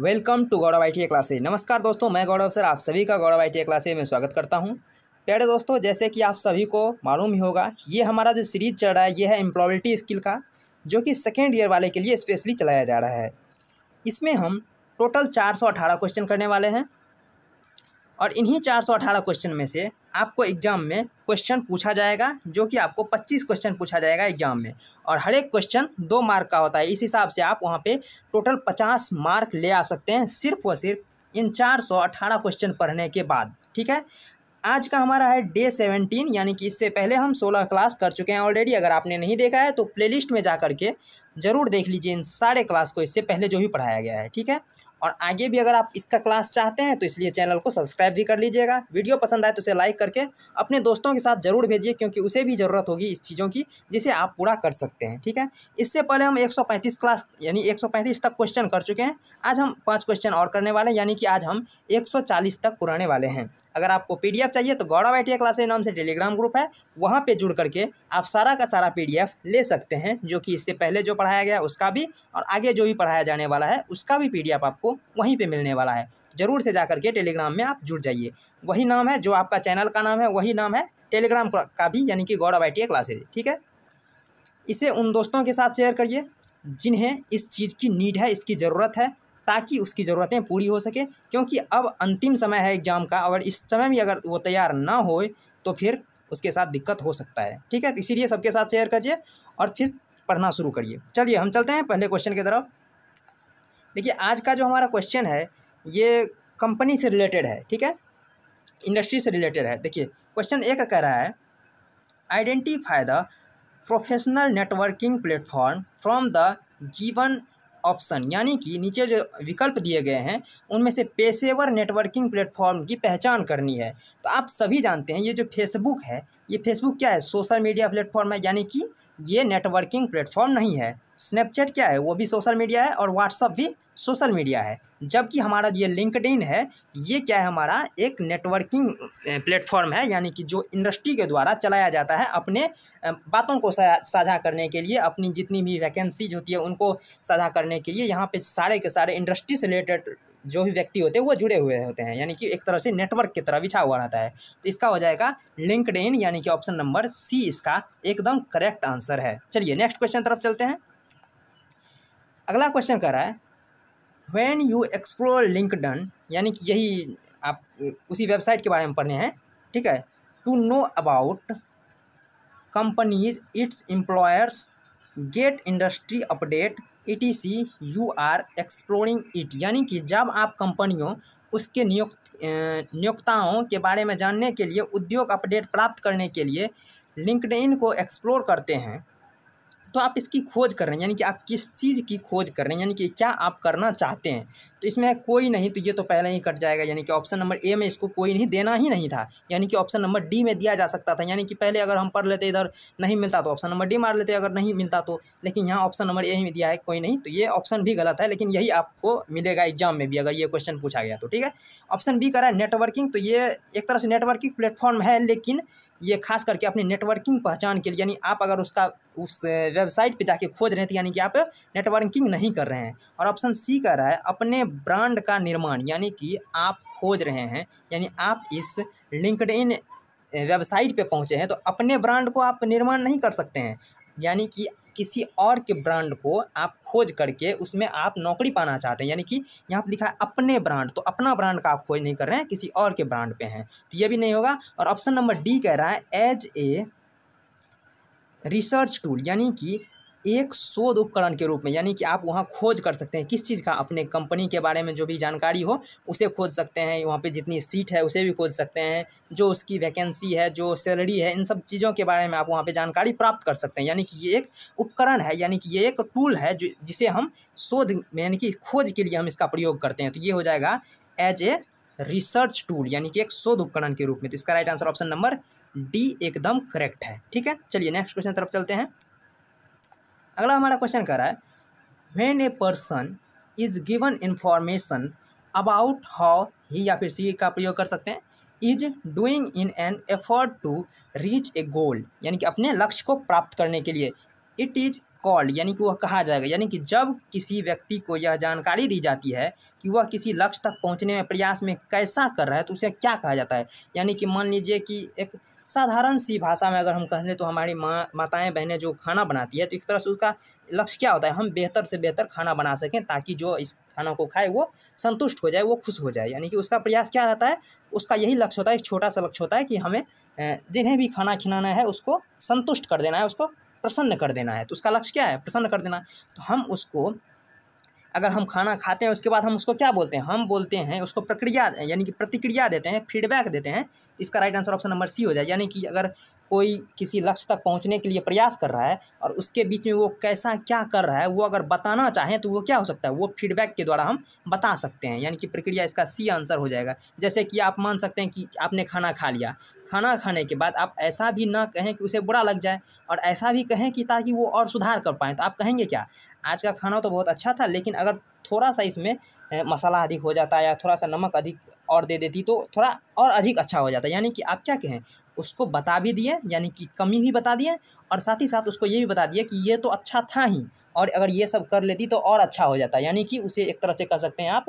welcome to Gaurav I T classes नमस्कार दोस्तों मैं गौरव सर आप सभी का गौरव आई टी क्लासेज में स्वागत करता हूं प्यारे दोस्तों जैसे कि आप सभी को मालूम ही होगा ये हमारा जो सीरीज चल रहा है ये है एम्प्लॉबिलिटी स्किल का जो कि सेकेंड ईयर वाले के लिए स्पेशली चलाया जा रहा है इसमें हम टोटल चार क्वेश्चन करने वाले हैं और इन्हीं चार क्वेश्चन में से आपको एग्ज़ाम में क्वेश्चन पूछा जाएगा जो कि आपको 25 क्वेश्चन पूछा जाएगा एग्ज़ाम में और हर एक क्वेश्चन दो मार्क का होता है इस हिसाब से आप वहाँ पे टोटल 50 मार्क ले आ सकते हैं सिर्फ और सिर्फ इन 418 क्वेश्चन पढ़ने के बाद ठीक है आज का हमारा है डे सेवेंटीन यानी कि इससे पहले हम सोलह क्लास कर चुके हैं ऑलरेडी अगर आपने नहीं देखा है तो प्लेलिस्ट में जा कर के ज़रूर देख लीजिए इन सारे क्लास को इससे पहले जो भी पढ़ाया गया है ठीक है और आगे भी अगर आप इसका क्लास चाहते हैं तो इसलिए चैनल को सब्सक्राइब भी कर लीजिएगा वीडियो पसंद आए तो उसे लाइक करके अपने दोस्तों के साथ ज़रूर भेजिए क्योंकि उसे भी ज़रूरत होगी इस चीज़ों की जिसे आप पूरा कर सकते हैं ठीक है इससे पहले हम 135 क्लास यानी 135 तक क्वेश्चन कर चुके हैं आज हम पाँच क्वेश्चन और करने वाले हैं यानी कि आज हम एक तक पुराने वाले हैं अगर आपको पी चाहिए तो गौरव आई क्लास नाम से टेलीग्राम ग्रुप है वहाँ पर जुड़ करके आप सारा का सारा पी ले सकते हैं जो कि इससे पहले जो पढ़ाया गया उसका भी और आगे जो भी पढ़ाया जाने वाला है उसका भी पी आपको वहीं पर मिलने वाला है ज़रूर से जा के टेलीग्राम में आप जुड़ जाइए वही नाम है जो आपका चैनल का नाम है वही नाम है टेलीग्राम का भी यानी कि गौरव आई क्लासेज ठीक है इसे उन दोस्तों के साथ शेयर करिए जिन्हें इस चीज़ की नीड है इसकी ज़रूरत है ताकि उसकी ज़रूरतें पूरी हो सके क्योंकि अब अंतिम समय है एग्ज़ाम का और इस समय भी अगर वो तैयार ना हो तो फिर उसके साथ दिक्कत हो सकता है ठीक है इसीलिए सबके साथ शेयर करिए और फिर पढ़ना शुरू करिए चलिए हम चलते हैं पहले क्वेश्चन की तरफ देखिए आज का जो हमारा क्वेश्चन है ये कंपनी से रिलेटेड है ठीक है इंडस्ट्री से रिलेटेड है देखिए क्वेश्चन एक कह रहा है identify the professional networking platform from the given option यानी कि नीचे जो विकल्प दिए गए हैं उनमें से पेशेवर नेटवर्किंग प्लेटफॉर्म की पहचान करनी है तो आप सभी जानते हैं ये जो फेसबुक है ये फेसबुक क्या है सोशल मीडिया प्लेटफॉर्म है यानी कि ये नेटवर्किंग प्लेटफॉर्म नहीं है स्नैपचैट क्या है वो भी सोशल मीडिया है और व्हाट्सअप भी सोशल मीडिया है जबकि हमारा ये लिंकड है ये क्या है हमारा एक नेटवर्किंग प्लेटफॉर्म है यानी कि जो इंडस्ट्री के द्वारा चलाया जाता है अपने बातों को साझा करने के लिए अपनी जितनी भी वैकेंसीज होती है उनको साझा करने के लिए यहाँ पे सारे के सारे इंडस्ट्री से रिलेटेड जो भी व्यक्ति होते हैं वो जुड़े हुए होते हैं यानी कि एक तरह से नेटवर्क की तरह बिछा हुआ रहता है तो इसका हो जाएगा लिंकड इन यानी कि ऑप्शन नंबर सी इसका एकदम करेक्ट आंसर है चलिए नेक्स्ट क्वेश्चन तरफ चलते हैं अगला क्वेश्चन कह रहा है वैन यू एक्सप्लोर लिंकडन यानी कि यही आप उसी वेबसाइट के बारे में पढ़ने हैं ठीक है to know about companies its employers get industry update E T C you are exploring it यानी कि जब आप कंपनियों उसके नियुक्त नियोक्ताओं के बारे में जानने के लिए उद्योग अपडेट प्राप्त करने के लिए लिंकड को एक्सप्लोर करते हैं तो आप इसकी खोज कर रहे हैं यानी कि आप किस चीज़ की खोज कर रहे हैं यानी कि क्या आप करना चाहते हैं तो इसमें कोई नहीं तो ये तो पहले ही कट जाएगा यानी कि ऑप्शन नंबर ए में इसको कोई नहीं देना ही नहीं था यानी कि ऑप्शन नंबर डी में दिया जा सकता था यानी कि पहले अगर हम पढ़ लेते इधर नहीं मिलता तो ऑप्शन नंबर डी मार लेते अगर नहीं मिलता तो लेकिन यहाँ ऑप्शन नंबर ए में दिया है कोई नहीं तो ये ऑप्शन भी गलत है लेकिन यही आपको मिलेगा एग्जाम में भी अगर ये क्वेश्चन पूछा गया तो ठीक है ऑप्शन बी करा है नेटवर्किंग तो ये एक तरह से नेटवर्किंग प्लेटफॉर्म है लेकिन ये खास करके अपनी नेटवर्किंग पहचान के लिए यानी आप अगर उसका उस वेबसाइट पे जाके खोज रहे हैं तो यानी कि आप नेटवर्किंग नहीं कर रहे हैं और ऑप्शन सी कह रहा है अपने ब्रांड का निर्माण यानी कि आप खोज रहे हैं यानी आप इस लिंकड वेबसाइट पर पहुँचे हैं तो अपने ब्रांड को आप निर्माण नहीं कर सकते हैं यानी कि किसी और के ब्रांड को आप खोज करके उसमें आप नौकरी पाना चाहते हैं यानी कि यहाँ पर लिखा है अपने ब्रांड तो अपना ब्रांड का आप खोज नहीं कर रहे हैं किसी और के ब्रांड पे हैं तो ये भी नहीं होगा और ऑप्शन नंबर डी कह रहा है एज ए रिसर्च टूल यानी कि एक शोध उपकरण के रूप में यानी कि आप वहाँ खोज कर सकते हैं किस चीज़ का अपने कंपनी के बारे में जो भी जानकारी हो उसे खोज सकते हैं वहाँ पे जितनी सीट है उसे भी खोज सकते हैं जो उसकी वैकेंसी है जो सैलरी है इन सब चीज़ों के बारे में आप वहाँ पे जानकारी प्राप्त कर सकते हैं यानी कि ये एक उपकरण है यानी कि ये एक टूल है जो जिसे हम शोध यानी कि खोज के लिए हम इसका प्रयोग करते हैं तो ये हो जाएगा एज ए रिसर्च टूल यानी कि एक शोध उपकरण के रूप में तो इसका right answer option number D एकदम करेक्ट है ठीक है चलिए नेक्स्ट क्वेश्चन तरफ चलते हैं अगला हमारा क्वेश्चन कह रहा है when a person is given information about how he या फिर सी का प्रयोग कर सकते हैं is doing in an effort to reach a goal यानी कि अपने लक्ष्य को प्राप्त करने के लिए इट इज़ कॉल्ड यानी कि वह कहा जाएगा यानी कि जब किसी व्यक्ति को यह जानकारी दी जाती है कि वह किसी लक्ष्य तक पहुंचने में प्रयास में कैसा कर रहा है तो उसे क्या कहा जाता है यानी कि मान लीजिए कि एक साधारण सी भाषा में अगर हम कह लें तो हमारी माँ माताएँ बहनें जो खाना बनाती है तो एक तरह से उसका लक्ष्य क्या होता है हम बेहतर से बेहतर खाना बना सकें ताकि जो इस खाना को खाए वो संतुष्ट हो जाए वो खुश हो जाए यानी कि उसका प्रयास क्या रहता है उसका यही लक्ष्य होता है एक छोटा सा लक्ष्य होता है कि हमें जिन्हें भी खाना खिलाना है उसको संतुष्ट कर देना है उसको प्रसन्न कर देना है तो उसका लक्ष्य क्या है प्रसन्न कर देना तो हम उसको अगर हम खाना खाते हैं उसके बाद हम उसको क्या बोलते हैं हम बोलते हैं उसको प्रक्रिया यानी कि प्रतिक्रिया देते हैं फीडबैक देते हैं इसका right answer option number C हो जाए यानी कि अगर कोई किसी लक्ष्य तक पहुंचने के लिए प्रयास कर रहा है और उसके बीच में वो कैसा क्या कर रहा है वो अगर बताना चाहें तो वो क्या हो सकता है वो फीडबैक के द्वारा हम बता सकते हैं यानी कि प्रक्रिया इसका सी आंसर हो जाएगा जैसे कि आप मान सकते हैं कि आपने खाना खा लिया खाना खाने के बाद आप ऐसा भी ना कहें कि उसे बुरा लग जाए और ऐसा भी कहें कि ताकि वो और सुधार कर पाएँ तो आप कहेंगे क्या आज का खाना तो बहुत अच्छा था लेकिन अगर थोड़ा सा इसमें मसाला अधिक हो जाता है या थोड़ा सा नमक अधिक और दे देती तो थोड़ा और अधिक अच्छा हो जाता यानी कि आप क्या कहें उसको बता भी दिए यानी कि कमी भी बता दिए और साथ ही साथ उसको ये भी बता दिया कि ये तो अच्छा था ही और अगर ये सब कर लेती तो और अच्छा हो जाता यानी कि उसे एक तरह से कह सकते हैं आप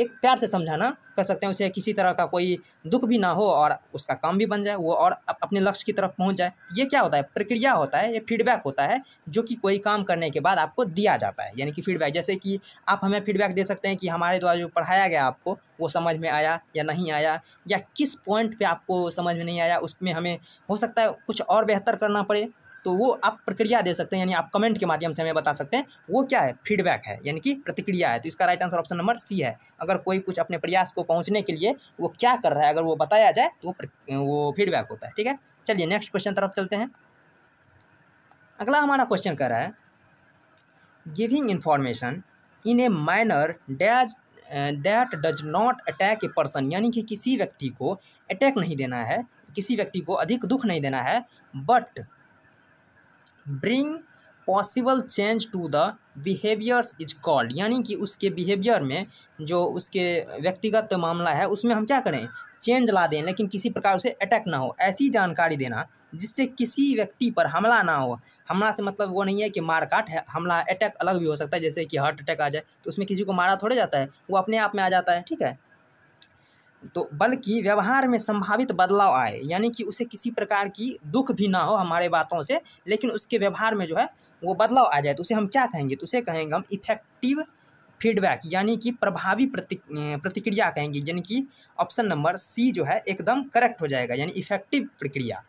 एक प्यार से समझाना कर सकते हैं उसे किसी तरह का कोई दुख भी ना हो और उसका काम भी बन जाए वो और अपने लक्ष्य की तरफ पहुंच जाए ये क्या होता है प्रक्रिया होता है ये फीडबैक होता है जो कि कोई काम करने के बाद आपको दिया जाता है यानी कि फीडबैक जैसे कि आप हमें फीडबैक दे सकते हैं कि हमारे द्वारा जो पढ़ाया गया आपको वो समझ में आया या नहीं आया या किस पॉइंट पर आपको समझ में नहीं आया उसमें हमें हो सकता है कुछ और बेहतर करना पड़े तो वो आप प्रक्रिया दे सकते हैं यानी आप कमेंट के माध्यम से हमें बता सकते हैं वो क्या है फीडबैक है यानी कि प्रतिक्रिया है तो इसका right answer option number C है अगर कोई कुछ अपने प्रयास को पहुँचने के लिए वो क्या कर रहा है अगर वो बताया जाए तो वो, वो फीडबैक होता है ठीक है चलिए नेक्स्ट क्वेश्चन तरफ चलते हैं अगला हमारा क्वेश्चन कह रहा है giving information in a manner डैज that does not attack a person यानी कि किसी व्यक्ति को अटैक नहीं देना है किसी व्यक्ति को अधिक दुख नहीं देना है but bring possible change to the behaviours is called यानी कि उसके बिहेवियर में जो उसके व्यक्तिगत मामला है उसमें हम क्या करें चेंज ला दें लेकिन किसी प्रकार उसे अटैक ना हो ऐसी जानकारी देना जिससे किसी व्यक्ति पर हमला ना हो हमला से मतलब वो नहीं है कि मार काट है हमला अटैक अलग भी हो सकता है जैसे कि हार्ट अटैक आ जाए तो उसमें किसी को मारा थोड़े जाता है वो अपने आप में आ जाता है ठीक है तो बल्कि व्यवहार में संभावित बदलाव आए यानी कि उसे किसी प्रकार की दुख भी ना हो हमारे बातों से लेकिन उसके व्यवहार में जो है वो बदलाव आ जाए तो उसे हम क्या कहेंगे तो उसे कहेंगे हम इफेक्टिव फीडबैक यानी कि प्रभावी प्रति प्रतिक्रिया कहेंगे यानी कि ऑप्शन नंबर सी जो है एकदम करेक्ट हो जाएगा यानी इफेक्टिव प्रक्रिया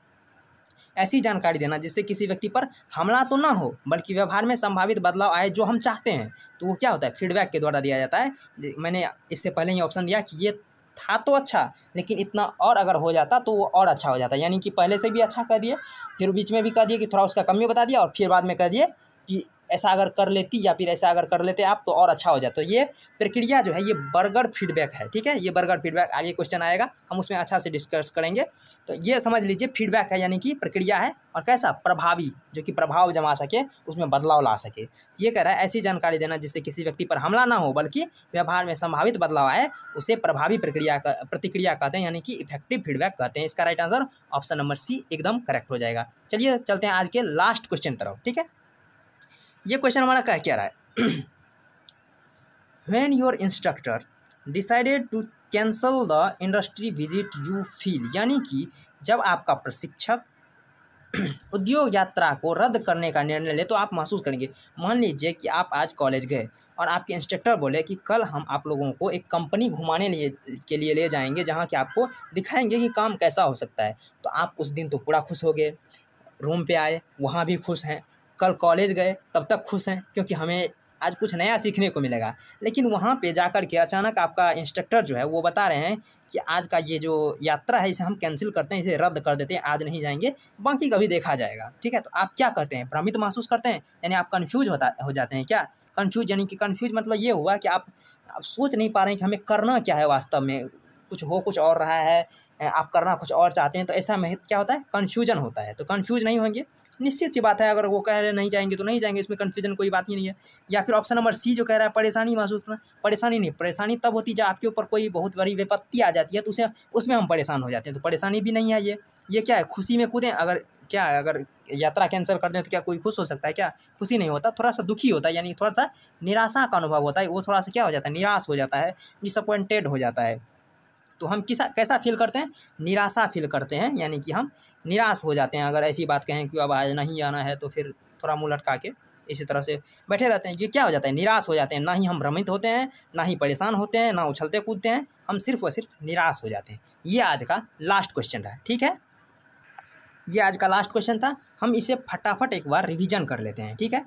ऐसी जानकारी देना जिससे किसी व्यक्ति पर हमला तो ना हो बल्कि व्यवहार में संभावित बदलाव आए जो हम चाहते हैं तो वो क्या होता है फीडबैक के द्वारा दिया जाता है मैंने इससे पहले ही ऑप्शन दिया कि ये था तो अच्छा लेकिन इतना और अगर हो जाता तो वो और अच्छा हो जाता यानी कि पहले से भी अच्छा कह दिए फिर बीच में भी कह दिए कि थोड़ा उसका कमी बता दिया और फिर बाद में कह दिए कि ऐसा अगर कर लेती या फिर ऐसा अगर कर लेते आप तो और अच्छा हो जाता तो ये प्रक्रिया जो है ये बर्गर फीडबैक है ठीक है ये बर्गर फीडबैक आगे क्वेश्चन आएगा हम उसमें अच्छा से डिस्कस करेंगे तो ये समझ लीजिए फीडबैक है यानी कि प्रक्रिया है और कैसा प्रभावी जो कि प्रभाव जमा सके उसमें बदलाव ला सके ये कह रहा है ऐसी जानकारी देना जिससे किसी व्यक्ति पर हमला ना हो बल्कि व्यवहार में संभावित बदलाव आए उसे प्रभावी प्रक्रिया का प्रतिक्रिया कहते हैं यानी कि इफेक्टिव फीडबैक कहते हैं इसका right answer option number C एकदम करेक्ट हो जाएगा चलिए चलते हैं आज के लास्ट क्वेश्चन तरफ ठीक है ये क्वेश्चन हमारा कह क्या रहा है when your instructor decided to cancel the industry visit you feel यानी कि जब आपका प्रशिक्षक उद्योग यात्रा को रद्द करने का निर्णय ले तो आप महसूस करेंगे मान लीजिए कि आप आज कॉलेज गए और आपके इंस्ट्रक्टर बोले कि कल हम आप लोगों को एक कंपनी घुमाने लिए के लिए ले जाएंगे जहाँ कि आपको दिखाएंगे कि काम कैसा हो सकता है तो आप उस दिन तो पूरा खुश हो गए रूम पे आए वहाँ भी खुश हैं कल कॉलेज गए तब तक खुश हैं क्योंकि हमें आज कुछ नया सीखने को मिलेगा लेकिन वहाँ पे जा कर के अचानक आपका इंस्ट्रक्टर जो है वो बता रहे हैं कि आज का ये जो यात्रा है इसे हम कैंसिल करते हैं इसे रद्द कर देते हैं आज नहीं जाएंगे बाकी कभी देखा जाएगा ठीक है तो आप क्या करते हैं भ्रमित महसूस करते हैं यानी आप कन्फ्यूज होता हो जाते हैं क्या कन्फ्यूज यानी कि कन्फ्यूज मतलब ये हुआ कि आप आप सोच नहीं पा रहे हैं कि हमें करना क्या है वास्तव में कुछ हो कुछ और रहा है आप करना कुछ और चाहते हैं तो ऐसा में क्या होता है कन्फ्यूजन होता है तो कन्फ्यूज नहीं होंगे निश्चित सी बात है अगर वो कह रहे नहीं जाएंगे तो नहीं जाएंगे इसमें कन्फ्यूजन कोई बात ही नहीं है या फिर ऑप्शन नंबर सी जो कह रहा है परेशानी महसूस करना परेशानी नहीं परेशानी तब होती जब आपके ऊपर कोई बहुत बड़ी विपत्ति आ जाती है तो उसे उसमें हम परेशान हो जाते हैं तो परेशानी भी नहीं है ये ये क्या है खुशी में कूदें अगर क्या अगर यात्रा कैंसिल कर दें तो क्या कोई खुश हो सकता है क्या खुशी नहीं होता थोड़ा सा दुखी होता है यानी थोड़ा सा निराशा का अनुभव होता है वो थोड़ा सा क्या हो जाता है निराश हो जाता है डिसअपॉइंटेड हो जाता है तो हम किसा कैसा फील करते हैं निराशा फील करते हैं यानी कि हम निराश हो जाते हैं अगर ऐसी बात कहें कि अब आज नहीं आना है तो फिर थोड़ा मुँह लटका के इसी तरह से बैठे रहते हैं ये क्या हो जाता है निराश हो जाते हैं ना ही हम भ्रमित होते हैं ना ही परेशान होते हैं ना उछलते कूदते हैं हम सिर्फ और सिर्फ निराश हो जाते हैं ये आज का लास्ट क्वेश्चन रहा ठीक है ये आज का लास्ट क्वेश्चन था हम इसे फटाफट एक बार रिवीजन कर लेते हैं ठीक है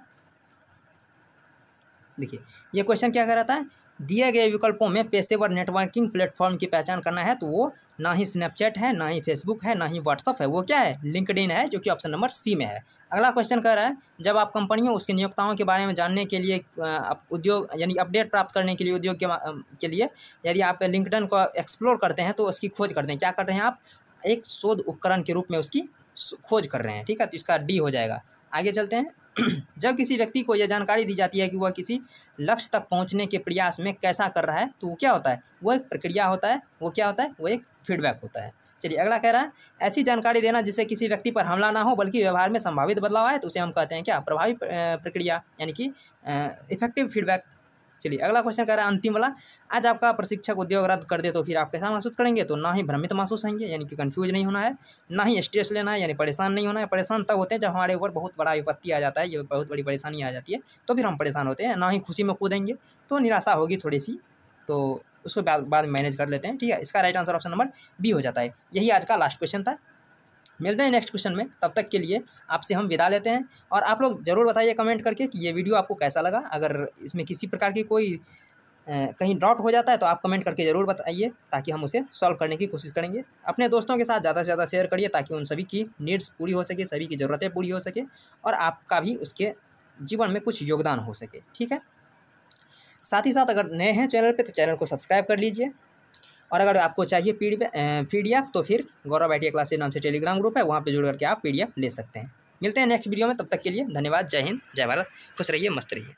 देखिए ये क्वेश्चन क्या कहता है दिए गए विकल्पों में पेशेवर नेटवर्किंग प्लेटफॉर्म की पहचान करना है तो वो ना ही स्नैपचैट है ना ही फेसबुक है ना ही व्हाट्सअप है वो क्या है लिंकड है जो कि ऑप्शन नंबर सी में है अगला क्वेश्चन कह रहा है जब आप कंपनियों उसके नियोक्ताओं के बारे में जानने के लिए उद्योग यानी अपडेट प्राप्त करने के लिए उद्योग के, के लिए यदि आप लिंकडन को एक्सप्लोर करते हैं तो उसकी खोज करते हैं क्या कर रहे हैं आप एक शोध उपकरण के रूप में उसकी खोज कर रहे हैं ठीक है तो इसका डी हो जाएगा आगे चलते हैं जब किसी व्यक्ति को यह जानकारी दी जाती है कि वह किसी लक्ष्य तक पहुंचने के प्रयास में कैसा कर रहा है तो वो क्या होता है वह एक प्रक्रिया होता है वो क्या होता है वो एक फीडबैक होता है चलिए अगला कह रहा है ऐसी जानकारी देना जिससे किसी व्यक्ति पर हमला ना हो बल्कि व्यवहार में संभावित बदलाव आए तो उसे हम कहते हैं क्या प्रभावी प्रक्रिया यानी कि इफेक्टिव फीडबैक चलिए अगला क्वेश्चन कह रहा है अंतिम वाला आज आपका प्रशिक्षक उद्योग रद्द कर दे तो फिर आप कैसा महसूस करेंगे तो ना ही भ्रमित महसूस होंगे यानी कि कन्फ्यूज नहीं होना है ना ही स्ट्रेस लेना है यानी परेशान नहीं होना है परेशान तब होते हैं जब हमारे ऊपर बहुत बड़ा विपत्ति आ जाता है ये बहुत बड़ी परेशानी आ जाती है तो फिर हम परेशान होते हैं ना ही खुशी में कूदेंगे तो निराशा होगी थोड़ी सी तो उसको बाद बाद मैनेज कर लेते हैं ठीक है इसका right answer option number B हो जाता है यही आज का लास्ट क्वेश्चन था मिलते हैं नेक्स्ट क्वेश्चन में तब तक के लिए आपसे हम विदा लेते हैं और आप लोग ज़रूर बताइए कमेंट करके कि ये वीडियो आपको कैसा लगा अगर इसमें किसी प्रकार की कोई कहीं डाउट हो जाता है तो आप कमेंट करके ज़रूर बताइए ताकि हम उसे सॉल्व करने की कोशिश करेंगे अपने दोस्तों के साथ ज़्यादा से ज़्यादा शेयर करिए ताकि उन सभी की नीड्स पूरी हो सके सभी की ज़रूरतें पूरी हो सके और आपका भी उसके जीवन में कुछ योगदान हो सके ठीक है साथ ही साथ अगर नए हैं चैनल पे तो चैनल को सब्सक्राइब कर लीजिए और अगर आपको चाहिए पी डी तो फिर गौरव आई क्लासेज नाम से टेलीग्राम ग्रुप है वहाँ पर जुड़ करके आप पी ले सकते हैं मिलते हैं नेक्स्ट वीडियो में तब तक के लिए धन्यवाद जय हिंद जय भारत खुश रहिए मस्त रहिए